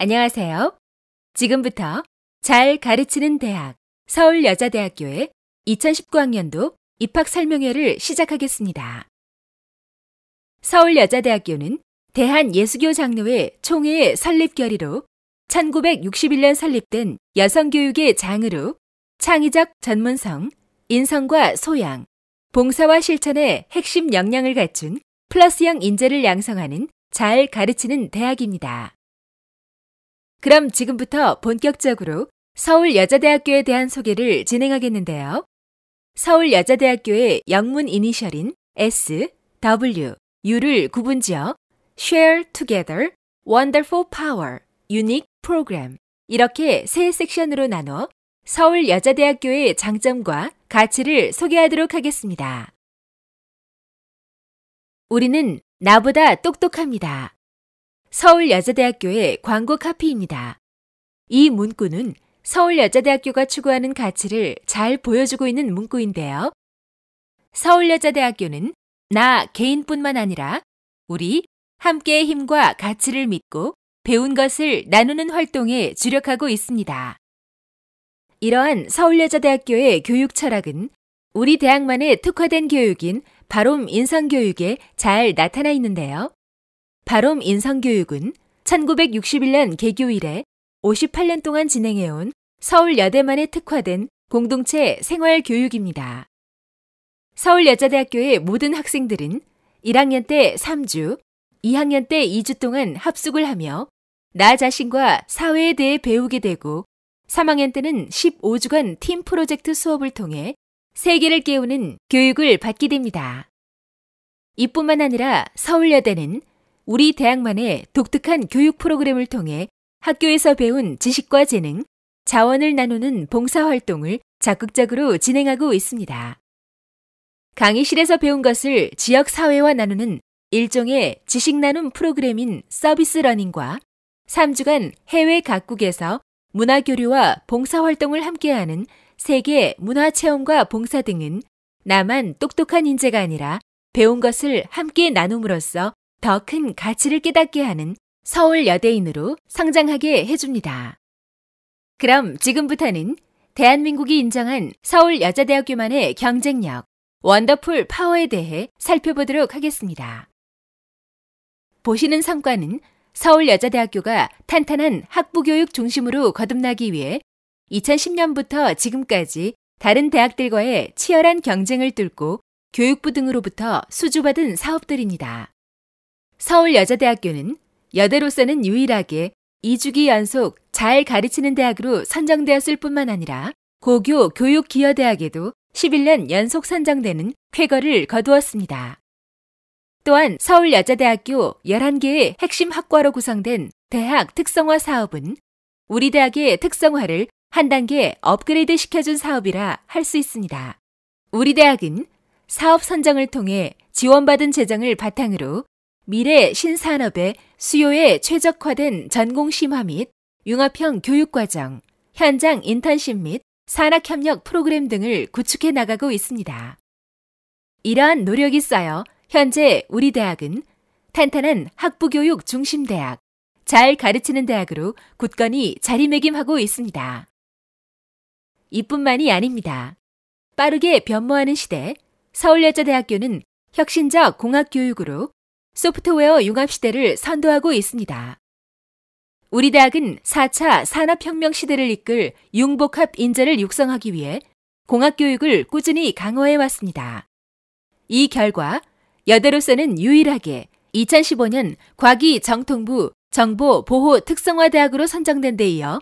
안녕하세요. 지금부터 잘 가르치는 대학 서울여자대학교의 2019학년도 입학 설명회를 시작하겠습니다. 서울여자대학교는 대한예수교 장로회 총회 설립 결의로 1961년 설립된 여성교육의 장으로 창의적 전문성, 인성과 소양, 봉사와 실천의 핵심 역량을 갖춘 플러스형 인재를 양성하는 잘 가르치는 대학입니다. 그럼 지금부터 본격적으로 서울여자대학교에 대한 소개를 진행하겠는데요. 서울여자대학교의 영문 이니셜인 S, W, U를 구분지어 Share Together, Wonderful Power, Unique Program 이렇게 세 섹션으로 나눠 서울여자대학교의 장점과 가치를 소개하도록 하겠습니다. 우리는 나보다 똑똑합니다. 서울여자대학교의 광고 카피입니다. 이 문구는 서울여자대학교가 추구하는 가치를 잘 보여주고 있는 문구인데요. 서울여자대학교는 나 개인뿐만 아니라 우리 함께의 힘과 가치를 믿고 배운 것을 나누는 활동에 주력하고 있습니다. 이러한 서울여자대학교의 교육 철학은 우리 대학만의 특화된 교육인 바롬 인성교육에 잘 나타나 있는데요. 바롬 인성교육은 1961년 개교 일에 58년 동안 진행해온 서울여대만에 특화된 공동체 생활교육입니다. 서울여자대학교의 모든 학생들은 1학년 때 3주, 2학년 때 2주 동안 합숙을 하며 나 자신과 사회에 대해 배우게 되고 3학년 때는 15주간 팀 프로젝트 수업을 통해 세계를 깨우는 교육을 받게 됩니다. 이뿐만 아니라 서울여대는 우리 대학만의 독특한 교육 프로그램을 통해 학교에서 배운 지식과 재능, 자원을 나누는 봉사활동을 적극적으로 진행하고 있습니다. 강의실에서 배운 것을 지역 사회와 나누는 일종의 지식 나눔 프로그램인 서비스 러닝과 3주간 해외 각국에서 문화 교류와 봉사 활동을 함께하는 세계 문화 체험과 봉사 등은 나만 똑똑한 인재가 아니라 배운 것을 함께 나눔으로써 더큰 가치를 깨닫게 하는 서울 여대인으로 성장하게 해줍니다. 그럼 지금부터는 대한민국이 인정한 서울 여자대학교만의 경쟁력, 원더풀 파워에 대해 살펴보도록 하겠습니다. 보시는 성과는 서울여자대학교가 탄탄한 학부교육 중심으로 거듭나기 위해 2010년부터 지금까지 다른 대학들과의 치열한 경쟁을 뚫고 교육부 등으로부터 수주받은 사업들입니다. 서울여자대학교는 여대로서는 유일하게 2주기 연속 잘 가르치는 대학으로 선정되었을 뿐만 아니라 고교 교육기여대학에도 11년 연속 선정되는 쾌거를 거두었습니다. 또한 서울여자대학교 11개의 핵심 학과로 구성된 대학 특성화 사업은 우리 대학의 특성화를 한 단계 업그레이드 시켜준 사업이라 할 수 있습니다. 우리 대학은 사업 선정을 통해 지원받은 재정을 바탕으로 미래 신산업의 수요에 최적화된 전공심화 및 융합형 교육과정, 현장 인턴십 및 산학협력 프로그램 등을 구축해 나가고 있습니다. 이러한 노력이 쌓여 현재 우리 대학은 탄탄한 학부교육 중심대학, 잘 가르치는 대학으로 굳건히 자리매김하고 있습니다. 이뿐만이 아닙니다. 빠르게 변모하는 시대, 서울여자대학교는 혁신적 공학교육으로 소프트웨어 융합 시대를 선도하고 있습니다. 우리 대학은 4차 산업혁명 시대를 이끌 융복합 인재를 육성하기 위해 공학교육을 꾸준히 강화해 왔습니다. 이 결과 여대로서는 유일하게 2015년 과기 정통부 정보 보호 특성화 대학으로 선정된 데 이어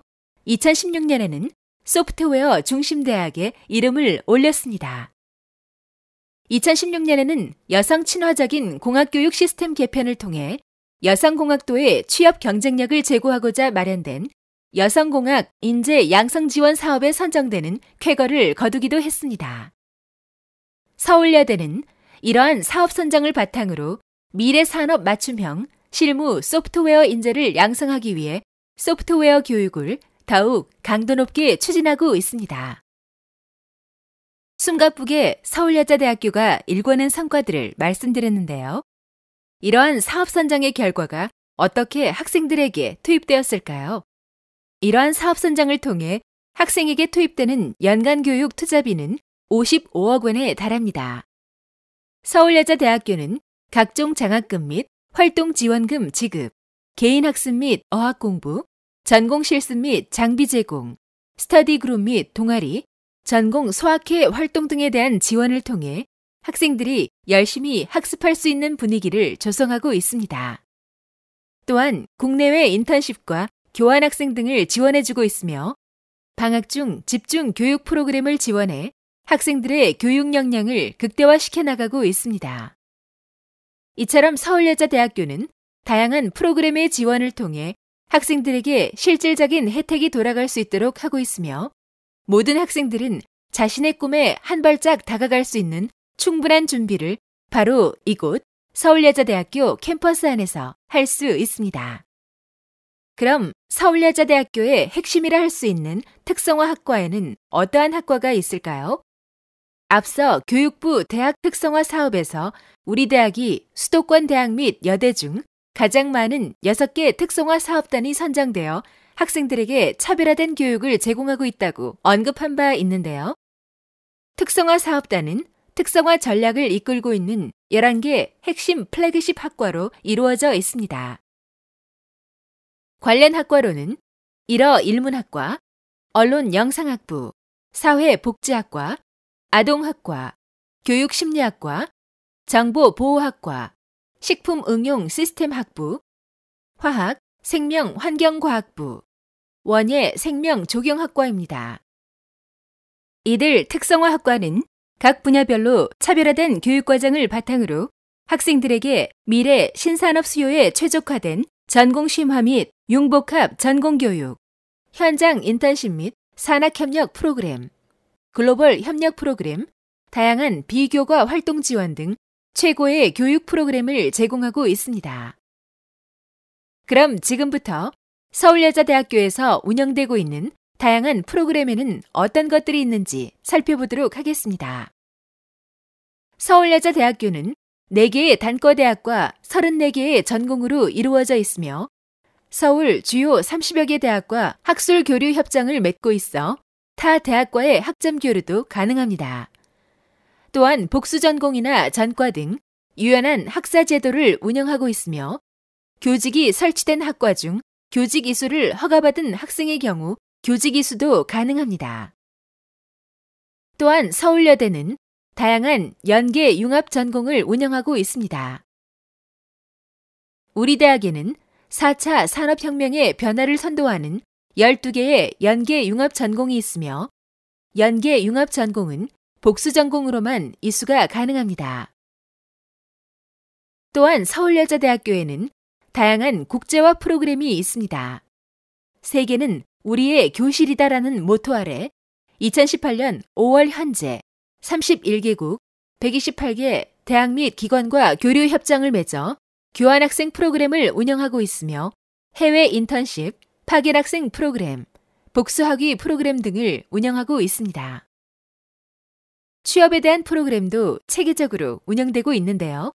2016년에는 소프트웨어 중심대학의 이름을 올렸습니다. 2016년에는 여성 친화적인 공학교육 시스템 개편을 통해 여성공학도의 취업 경쟁력을 제고하고자 마련된 여성공학 인재 양성 지원 사업에 선정되는 쾌거를 거두기도 했습니다. 서울여대는 이러한 사업 선정을 바탕으로 미래 산업 맞춤형 실무 소프트웨어 인재를 양성하기 위해 소프트웨어 교육을 더욱 강도 높게 추진하고 있습니다. 숨가쁘게 서울여자대학교가 일궈낸 성과들을 말씀드렸는데요. 이러한 사업 선정의 결과가 어떻게 학생들에게 투입되었을까요? 이러한 사업 선정을 통해 학생에게 투입되는 연간 교육 투자비는 55억 원에 달합니다. 서울여자대학교는 각종 장학금 및 활동 지원금 지급, 개인학습 및 어학 공부, 전공 실습 및 장비 제공, 스터디 그룹 및 동아리, 전공 소학회 활동 등에 대한 지원을 통해 학생들이 열심히 학습할 수 있는 분위기를 조성하고 있습니다. 또한 국내외 인턴십과 교환학생 등을 지원해주고 있으며 방학 중 집중 교육 프로그램을 지원해 학생들의 교육 역량을 극대화시켜 나가고 있습니다. 이처럼 서울여자대학교는 다양한 프로그램의 지원을 통해 학생들에게 실질적인 혜택이 돌아갈 수 있도록 하고 있으며 모든 학생들은 자신의 꿈에 한 발짝 다가갈 수 있는 충분한 준비를 바로 이곳 서울여자대학교 캠퍼스 안에서 할 수 있습니다. 그럼 서울여자대학교의 핵심이라 할 수 있는 특성화 학과에는 어떠한 학과가 있을까요? 앞서 교육부 대학 특성화 사업에서 우리 대학이 수도권 대학 및 여대 중 가장 많은 6개 특성화 사업단이 선정되어 학생들에게 차별화된 교육을 제공하고 있다고 언급한 바 있는데요. 특성화 사업단은 특성화 전략을 이끌고 있는 11개 핵심 플래그십 학과로 이루어져 있습니다. 관련 학과로는 1어1문학과 언론 영상학부, 사회복지학과, 아동학과, 교육심리학과, 정보보호학과, 식품응용 시스템학부, 화학, 생명환경과학부, 원예 생명 조경학과입니다. 이들 특성화학과는 각 분야별로 차별화된 교육과정을 바탕으로 학생들에게 미래 신산업 수요에 최적화된 전공심화 및 융복합 전공교육, 현장 인턴십 및 산학협력 프로그램, 글로벌 협력 프로그램, 다양한 비교과 활동 지원 등 최고의 교육 프로그램을 제공하고 있습니다. 그럼 지금부터 서울여자대학교에서 운영되고 있는 다양한 프로그램에는 어떤 것들이 있는지 살펴보도록 하겠습니다. 서울여자대학교는 4개의 단과대학과 34개의 전공으로 이루어져 있으며 서울 주요 30여 개 대학과 학술 교류 협정을 맺고 있어 타 대학과의 학점 교류도 가능합니다. 또한 복수 전공이나 전과 등 유연한 학사 제도를 운영하고 있으며 교직이 설치된 학과 중 교직 이수를 허가받은 학생의 경우 교직 이수도 가능합니다. 또한 서울여대는 다양한 연계 융합 전공을 운영하고 있습니다. 우리 대학에는 4차 산업혁명의 변화를 선도하는 12개의 연계 융합 전공이 있으며 연계 융합 전공은 복수 전공으로만 이수가 가능합니다. 또한 서울여자대학교에는 다양한 국제화 프로그램이 있습니다. 세계는 우리의 교실이다라는 모토 아래 2018년 5월 현재 31개국 128개 대학 및 기관과 교류 협정을 맺어 교환학생 프로그램을 운영하고 있으며 해외 인턴십, 파견학생 프로그램, 복수학위 프로그램 등을 운영하고 있습니다. 취업에 대한 프로그램도 체계적으로 운영되고 있는데요.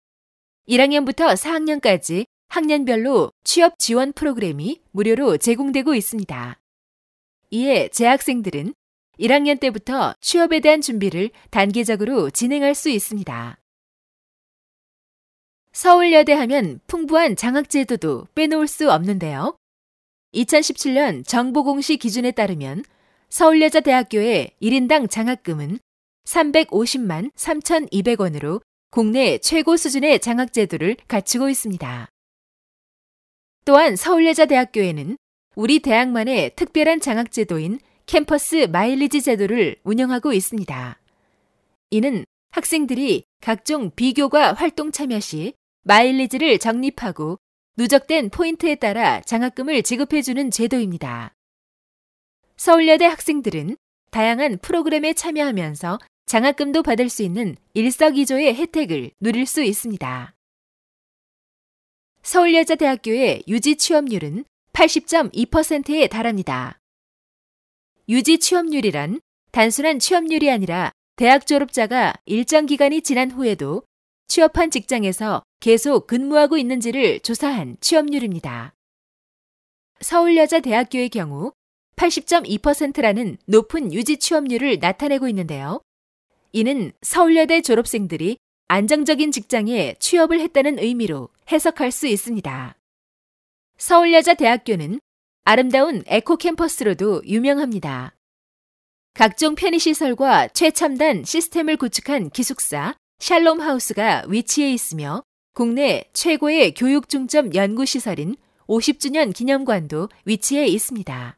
1학년부터 4학년까지 학년별로 취업 지원 프로그램이 무료로 제공되고 있습니다. 이에 재학생들은 1학년 때부터 취업에 대한 준비를 단계적으로 진행할 수 있습니다. 서울여대 하면 풍부한 장학제도도 빼놓을 수 없는데요. 2017년 정보공시 기준에 따르면 서울여자대학교의 1인당 장학금은 350만 3,200원으로 국내 최고 수준의 장학제도를 갖추고 있습니다. 또한 서울여자대학교에는 우리 대학만의 특별한 장학제도인 캠퍼스 마일리지 제도를 운영하고 있습니다. 이는 학생들이 각종 비교과 활동 참여 시 마일리지를 적립하고 누적된 포인트에 따라 장학금을 지급해주는 제도입니다. 서울여대 학생들은 다양한 프로그램에 참여하면서 장학금도 받을 수 있는 일석이조의 혜택을 누릴 수 있습니다. 서울여자대학교의 유지 취업률은 80.2%에 달합니다. 유지 취업률이란 단순한 취업률이 아니라 대학 졸업자가 일정 기간이 지난 후에도 취업한 직장에서 계속 근무하고 있는지를 조사한 취업률입니다. 서울여자대학교의 경우 80.2%라는 높은 유지 취업률을 나타내고 있는데요. 이는 서울여대 졸업생들이 안정적인 직장에 취업을 했다는 의미로 해석할 수 있습니다. 서울여자대학교는 아름다운 에코 캠퍼스로도 유명합니다. 각종 편의시설과 최첨단 시스템을 구축한 기숙사 샬롬 하우스가 위치해 있으며 국내 최고의 교육 중점 연구 시설인 50주년 기념관도 위치해 있습니다.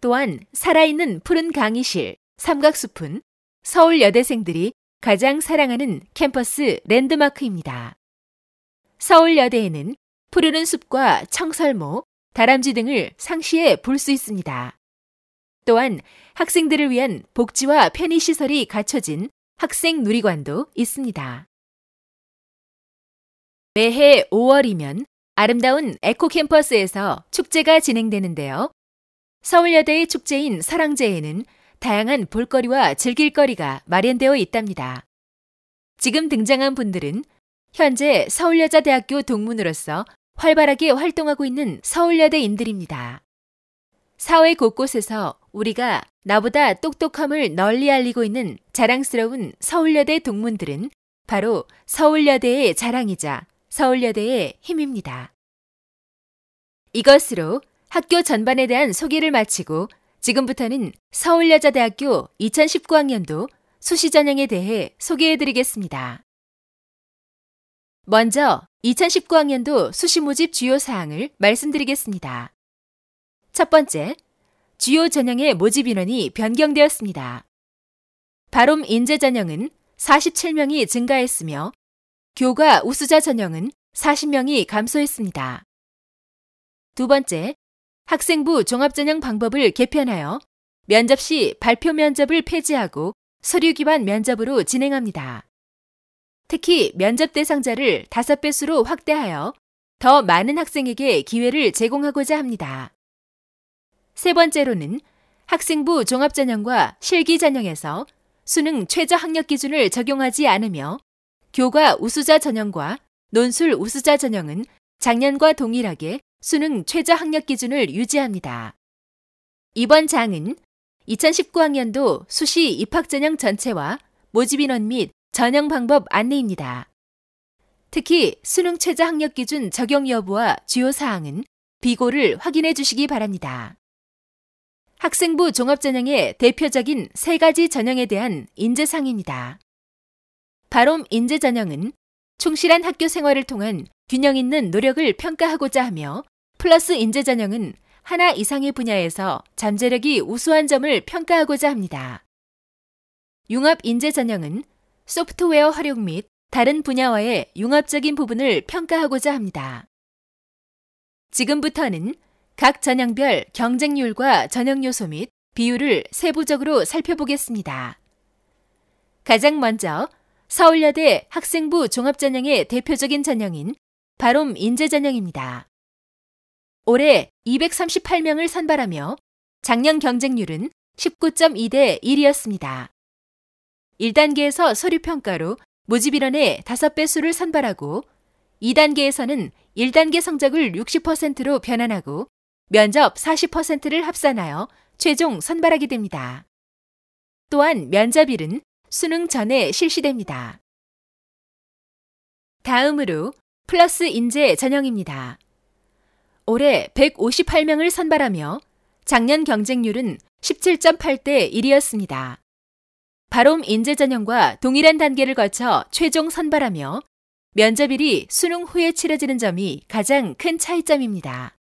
또한 살아있는 푸른 강의실, 삼각숲은 서울 여대생들이 가장 사랑하는 캠퍼스 랜드마크입니다. 서울여대에는 푸르른 숲과 청설모, 다람쥐 등을 상시에 볼 수 있습니다. 또한 학생들을 위한 복지와 편의시설이 갖춰진 학생 누리관도 있습니다. 매해 5월이면 아름다운 에코캠퍼스에서 축제가 진행되는데요. 서울여대의 축제인 사랑제에는 다양한 볼거리와 즐길거리가 마련되어 있답니다. 지금 등장한 분들은 현재 서울여자대학교 동문으로서 활발하게 활동하고 있는 서울여대인들입니다. 사회 곳곳에서 우리가 나보다 똑똑함을 널리 알리고 있는 자랑스러운 서울여대 동문들은 바로 서울여대의 자랑이자 서울여대의 힘입니다. 이것으로 학교 전반에 대한 소개를 마치고 지금부터는 서울여자대학교 2019학년도 수시 전형에 대해 소개해 드리겠습니다. 먼저 2019학년도 수시 모집 주요 사항을 말씀드리겠습니다. 첫 번째, 주요 전형의 모집 인원이 변경되었습니다. 바음 인재 전형은 47명이 증가했으며 교과 우수자 전형은 40명이 감소했습니다. 두 번째, 학생부 종합전형 방법을 개편하여 면접 시 발표 면접을 폐지하고 서류 기반 면접으로 진행합니다. 특히 면접 대상자를 5배수로 확대하여 더 많은 학생에게 기회를 제공하고자 합니다. 세 번째로는 학생부 종합전형과 실기전형에서 수능 최저 학력 기준을 적용하지 않으며 교과 우수자 전형과 논술 우수자 전형은 작년과 동일하게 수능 최저 학력 기준을 유지합니다. 이번 장은 2019학년도 수시 입학전형 전체와 모집인원 및 전형 방법 안내입니다. 특히 수능 최저 학력 기준 적용 여부와 주요 사항은 비고를 확인해 주시기 바랍니다. 학생부 종합전형의 대표적인 세 가지 전형에 대한 인재상입니다. 바롬 인재전형은 충실한 학교 생활을 통한 균형 있는 노력을 평가하고자 하며 플러스 인재전형은 하나 이상의 분야에서 잠재력이 우수한 점을 평가하고자 합니다. 융합 인재전형은 소프트웨어 활용 및 다른 분야와의 융합적인 부분을 평가하고자 합니다. 지금부터는 각 전형별 경쟁률과 전형 요소 및 비율을 세부적으로 살펴보겠습니다. 가장 먼저 서울여대 학생부 종합전형의 대표적인 전형인 바롬 인재전형입니다. 올해 238명을 선발하며 작년 경쟁률은 19.2대 1이었습니다. 1단계에서 서류평가로 모집인원의 5배 수를 선발하고 2단계에서는 1단계 성적을 60%로 변환하고 면접 40%를 합산하여 최종 선발하게 됩니다. 또한 면접일은 수능 전에 실시됩니다. 다음으로 플러스 인재 전형입니다. 올해 158명을 선발하며 작년 경쟁률은 17.8대 1이었습니다. 바롬 인재 전형과 동일한 단계를 거쳐 최종 선발하며 면접일이 수능 후에 치러지는 점이 가장 큰 차이점입니다.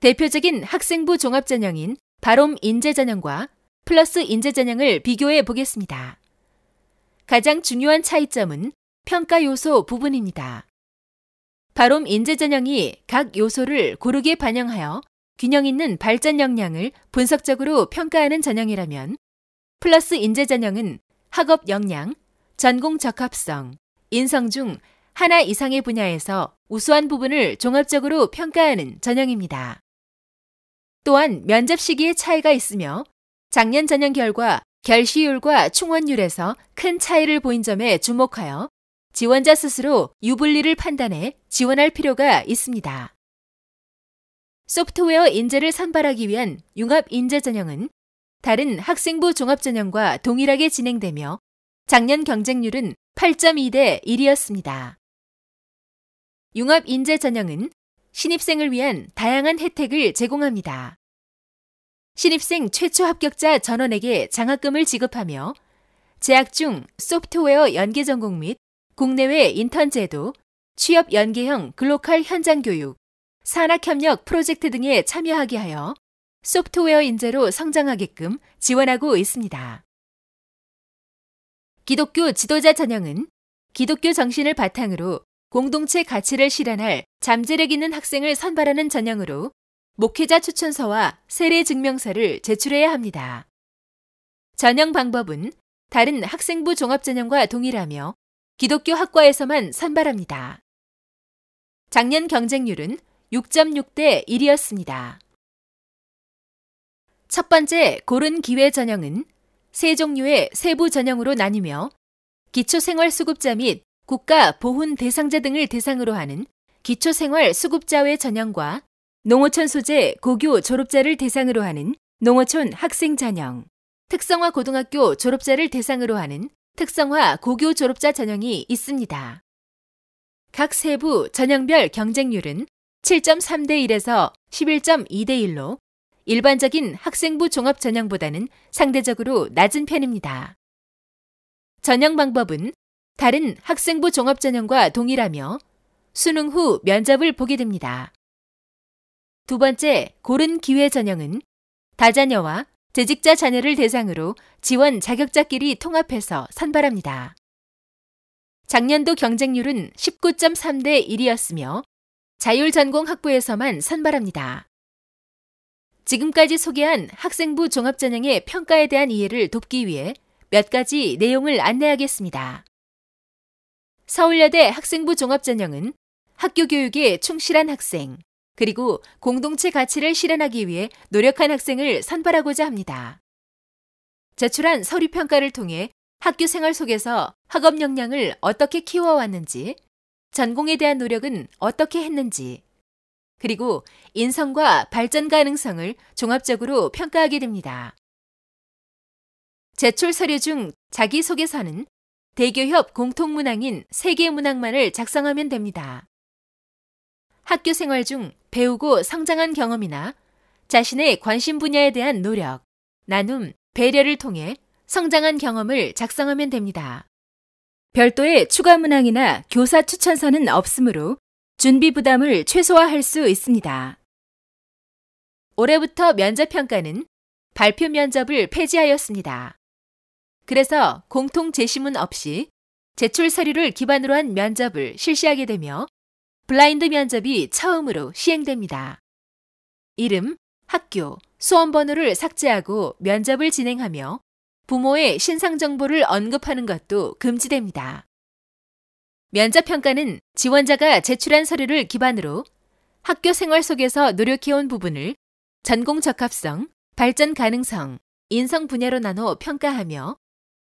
대표적인 학생부 종합 전형인 바롬 인재 전형과 플러스 인재 전형을 비교해 보겠습니다. 가장 중요한 차이점은 평가 요소 부분입니다. 바롬 인재전형이 각 요소를 고르게 반영하여 균형 있는 발전 역량을 분석적으로 평가하는 전형이라면 플러스 인재전형은 학업 역량, 전공 적합성, 인성 중 하나 이상의 분야에서 우수한 부분을 종합적으로 평가하는 전형입니다. 또한 면접 시기의 차이가 있으며 작년 전형 결과 결시율과 충원율에서 큰 차이를 보인 점에 주목하여 지원자 스스로 유불리를 판단해 지원할 필요가 있습니다. 소프트웨어 인재를 선발하기 위한 융합 인재 전형은 다른 학생부 종합 전형과 동일하게 진행되며 작년 경쟁률은 8.2대 1이었습니다. 융합 인재 전형은 신입생을 위한 다양한 혜택을 제공합니다. 신입생 최초 합격자 전원에게 장학금을 지급하며 재학 중 소프트웨어 연계 전공 및 국내외 인턴 제도, 취업 연계형 글로컬 현장 교육, 산학협력 프로젝트 등에 참여하게 하여 소프트웨어 인재로 성장하게끔 지원하고 있습니다. 기독교 지도자 전형은 기독교 정신을 바탕으로 공동체 가치를 실현할 잠재력 있는 학생을 선발하는 전형으로 목회자 추천서와 세례 증명서를 제출해야 합니다. 전형 방법은 다른 학생부 종합전형과 동일하며 기독교 학과에서만 선발합니다. 작년 경쟁률은 6.6대 1이었습니다. 첫 번째 고른 기회 전형은 세 종류의 세부 전형으로 나뉘며 기초생활수급자 및 국가 보훈 대상자 등을 대상으로 하는 기초생활수급자회 전형과 농어촌 소재 고교 졸업자를 대상으로 하는 농어촌 학생 전형, 특성화 고등학교 졸업자를 대상으로 하는 특성화 고교 졸업자 전형이 있습니다. 각 세부 전형별 경쟁률은 7.3대 1에서 11.2대 1로 일반적인 학생부 종합 전형보다는 상대적으로 낮은 편입니다. 전형 방법은 다른 학생부 종합 전형과 동일하며 수능 후 면접을 보게 됩니다. 두 번째, 고른 기회 전형은 다자녀와 재직자 자녀를 대상으로 지원 자격자끼리 통합해서 선발합니다. 작년도 경쟁률은 19.3대 1이었으며 자율 전공 학부에서만 선발합니다. 지금까지 소개한 학생부 종합전형의 평가에 대한 이해를 돕기 위해 몇 가지 내용을 안내하겠습니다. 서울여대 학생부 종합전형은 학교 교육에 충실한 학생, 그리고 공동체 가치를 실현하기 위해 노력한 학생을 선발하고자 합니다. 제출한 서류 평가를 통해 학교 생활 속에서 학업 역량을 어떻게 키워왔는지, 전공에 대한 노력은 어떻게 했는지, 그리고 인성과 발전 가능성을 종합적으로 평가하게 됩니다. 제출 서류 중 자기소개서는 대교협 공통문항인 세개문항만을 작성하면 됩니다. 학교 생활 중 배우고 성장한 경험이나 자신의 관심 분야에 대한 노력, 나눔, 배려를 통해 성장한 경험을 작성하면 됩니다. 별도의 추가 문항이나 교사 추천서는 없으므로 준비 부담을 최소화할 수 있습니다. 올해부터 면접평가는 발표 면접을 폐지하였습니다. 그래서 공통 제시문 없이 제출 서류를 기반으로 한 면접을 실시하게 되며 블라인드 면접이 처음으로 시행됩니다. 이름, 학교, 수험 번호를 삭제하고 면접을 진행하며 부모의 신상 정보를 언급하는 것도 금지됩니다. 면접 평가는 지원자가 제출한 서류를 기반으로 학교 생활 속에서 노력해온 부분을 전공 적합성, 발전 가능성, 인성 분야로 나눠 평가하며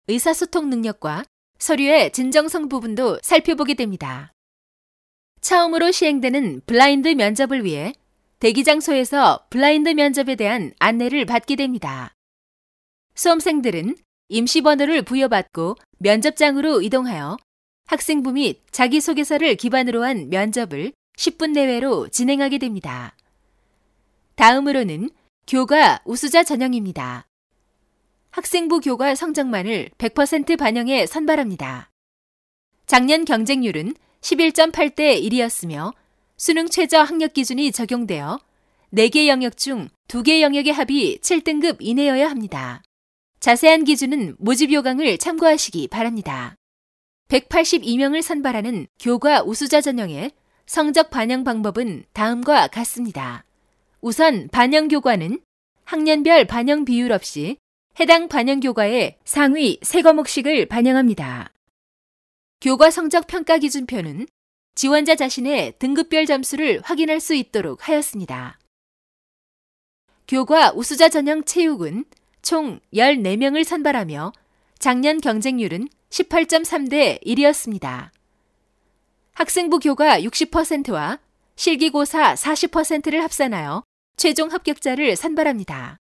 의사소통 능력과 서류의 진정성 부분도 살펴보게 됩니다. 처음으로 시행되는 블라인드 면접을 위해 대기 장소에서 블라인드 면접에 대한 안내를 받게 됩니다. 수험생들은 임시 번호를 부여받고 면접장으로 이동하여 학생부 및 자기소개서를 기반으로 한 면접을 10분 내외로 진행하게 됩니다. 다음으로는 교과 우수자 전형입니다. 학생부 교과 성적만을 100% 반영해 선발합니다. 작년 경쟁률은 11.8대 1이었으며 수능 최저 학력 기준이 적용되어 4개 영역 중 2개 영역의 합이 7등급 이내여야 합니다. 자세한 기준은 모집 요강을 참고하시기 바랍니다. 182명을 선발하는 교과 우수자 전형의 성적 반영 방법은 다음과 같습니다. 우선 반영 교과는 학년별 반영 비율 없이 해당 반영 교과의 상위 3과목씩을 반영합니다. 교과 성적 평가 기준표는 지원자 자신의 등급별 점수를 확인할 수 있도록 하였습니다. 교과 우수자 전형 체육은 총 14명을 선발하며 작년 경쟁률은 18.3대 1이었습니다. 학생부 교과 60%와 실기고사 40%를 합산하여 최종 합격자를 선발합니다.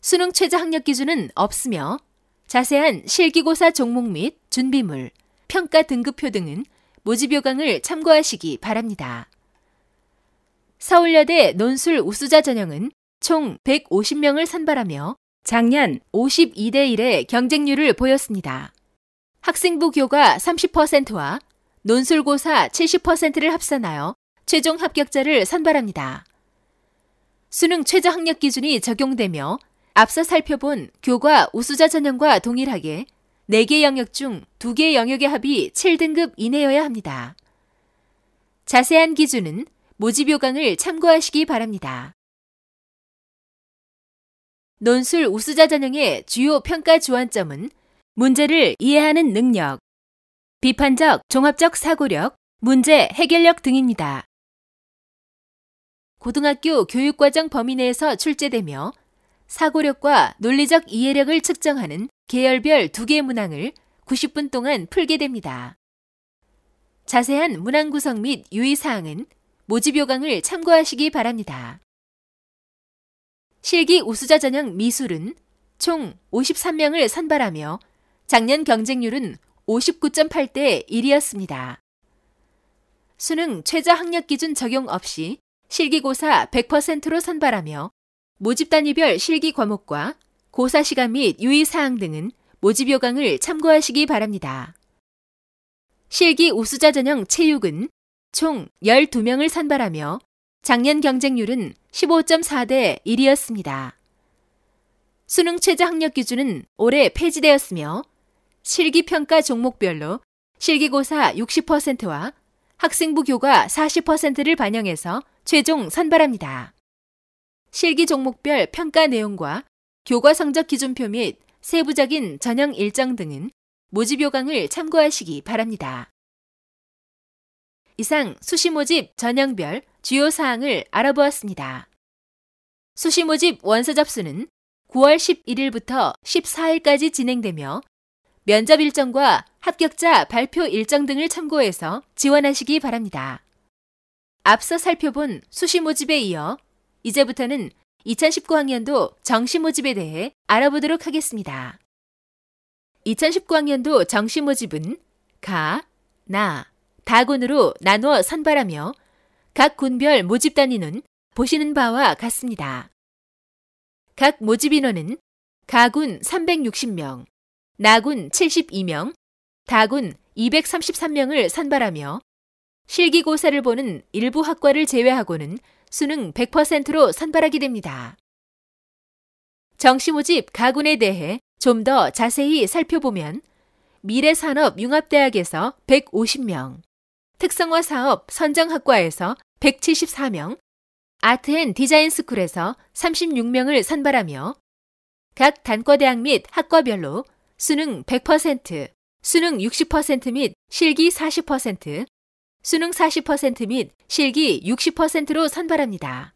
수능 최저 학력 기준은 없으며 자세한 실기고사 종목 및 준비물, 평가 등급표 등은 모집 요강을 참고하시기 바랍니다. 서울여대 논술 우수자 전형은 총 150명을 선발하며 작년 52대 1의 경쟁률을 보였습니다. 학생부 교과 30%와 논술고사 70%를 합산하여 최종 합격자를 선발합니다. 수능 최저 학력 기준이 적용되며 앞서 살펴본 교과 우수자 전형과 동일하게 4개 영역 중 2개 영역의 합이 7등급 이내여야 합니다. 자세한 기준은 모집 요강을 참고하시기 바랍니다. 논술 우수자 전형의 주요 평가 주안점은 문제를 이해하는 능력, 비판적 종합적 사고력, 문제 해결력 등입니다. 고등학교 교육과정 범위 내에서 출제되며 사고력과 논리적 이해력을 측정하는 계열별 두개의 문항을 90분 동안 풀게 됩니다. 자세한 문항 구성 및 유의사항은 모집 요강을 참고하시기 바랍니다. 실기 우수자 전형 미술은 총 53명을 선발하며 작년 경쟁률은 59.8대 1이었습니다. 수능 최저 학력 기준 적용 없이 실기고사 100%로 선발하며 모집 단위별 실기 과목과 고사 시간 및 유의 사항 등은 모집 요강을 참고하시기 바랍니다. 실기 우수자 전형 체육은 총 12명을 선발하며 작년 경쟁률은 15.4대 1이었습니다. 수능 최저 학력 기준은 올해 폐지되었으며 실기 평가 종목별로 실기고사 60%와 학생부 교과 40%를 반영해서 최종 선발합니다. 실기 종목별 평가 내용과 교과 성적 기준표 및 세부적인 전형 일정 등은 모집 요강을 참고하시기 바랍니다. 이상 수시 모집 전형별 주요 사항을 알아보았습니다. 수시 모집 원서 접수는 9월 11일부터 14일까지 진행되며 면접 일정과 합격자 발표 일정 등을 참고해서 지원하시기 바랍니다. 앞서 살펴본 수시 모집에 이어 이제부터는 2019학년도 정시 모집에 대해 알아보도록 하겠습니다. 2019학년도 정시 모집은 가, 나, 다군으로 나누어 선발하며 각 군별 모집 단위는 보시는 바와 같습니다. 각 모집 인원은 가군 360명, 나군 72명, 다군 233명을 선발하며 실기고사를 보는 일부 학과를 제외하고는 수능 100%로 선발하게 됩니다. 정시모집 가군에 대해 좀 더 자세히 살펴보면 미래산업융합대학에서 150명, 특성화 사업 선정학과에서 174명, 아트앤 디자인스쿨에서 36명을 선발하며 각 단과대학 및 학과별로 수능 100%, 수능 60%및 실기 40%, 수능 40%및 실기 60%로 선발합니다.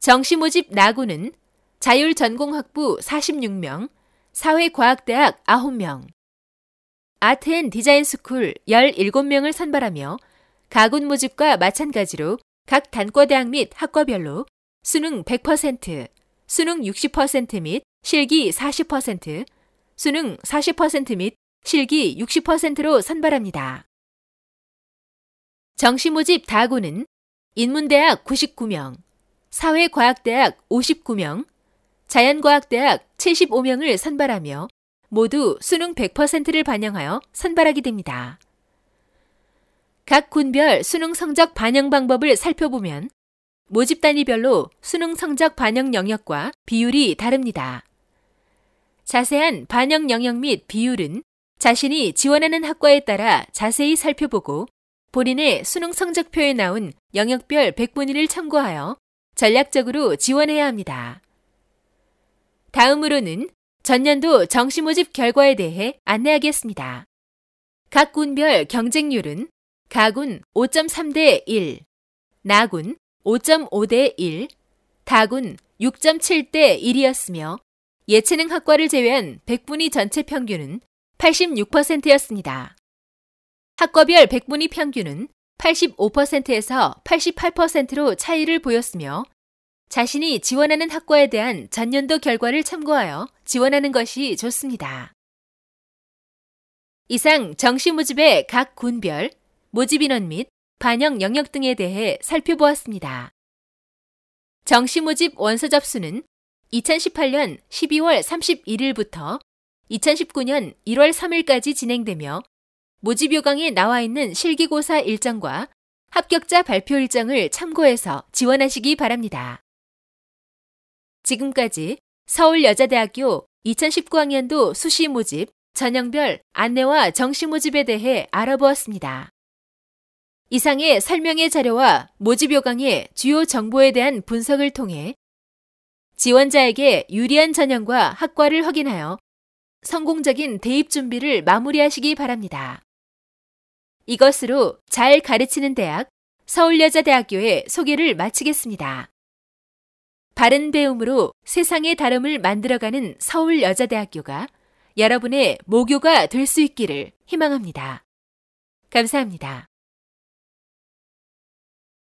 정시 모집 나구는 자율 전공 학부 46명, 사회과학대학 9명, 아트앤 디자인 스쿨 17명을 선발하며 가군 모집과 마찬가지로 각 단과대학 및 학과별로 수능 100%, 수능 60%및 실기 40%, 수능 40%및 실기 60%로 선발합니다. 정시 모집 다구는 인문대학 99명, 사회과학대학 59명, 자연과학대학 75명을 선발하며 모두 수능 100%를 반영하여 선발하게 됩니다. 각 군별 수능 성적 반영 방법을 살펴보면 모집 단위별로 수능 성적 반영 영역과 비율이 다릅니다. 자세한 반영 영역 및 비율은 자신이 지원하는 학과에 따라 자세히 살펴보고 본인의 수능 성적표에 나온 영역별 100분위를 참고하여 전략적으로 지원해야 합니다. 다음으로는 전년도 정시 모집 결과에 대해 안내하겠습니다. 각 군별 경쟁률은 가군 5.3대 1, 나군 5.5대 1, 다군 6.7대 1이었으며 예체능 학과를 제외한 1분위 전체 평균은 86%였습니다. 학과별 백분위 평균은 85%에서 88%로 차이를 보였으며 자신이 지원하는 학과에 대한 전년도 결과를 참고하여 지원하는 것이 좋습니다. 이상 정시모집의 각 군별, 모집인원 및 반영 영역 등에 대해 살펴보았습니다. 정시모집 원서 접수는 2018년 12월 31일부터 2019년 1월 3일까지 진행되며 모집 요강에 나와 있는 실기고사 일정과 합격자 발표 일정을 참고해서 지원하시기 바랍니다. 지금까지 서울여자대학교 2019학년도 수시 모집 전형별 안내와 정시 모집에 대해 알아보았습니다. 이상의 설명의 자료와 모집 요강의 주요 정보에 대한 분석을 통해 지원자에게 유리한 전형과 학과를 확인하여 성공적인 대입 준비를 마무리하시기 바랍니다. 이것으로 잘 가르치는 대학 서울여자대학교의 소개를 마치겠습니다. 바른 배움으로 세상의 다름을 만들어가는 서울여자대학교가 여러분의 모교가 될 수 있기를 희망합니다. 감사합니다.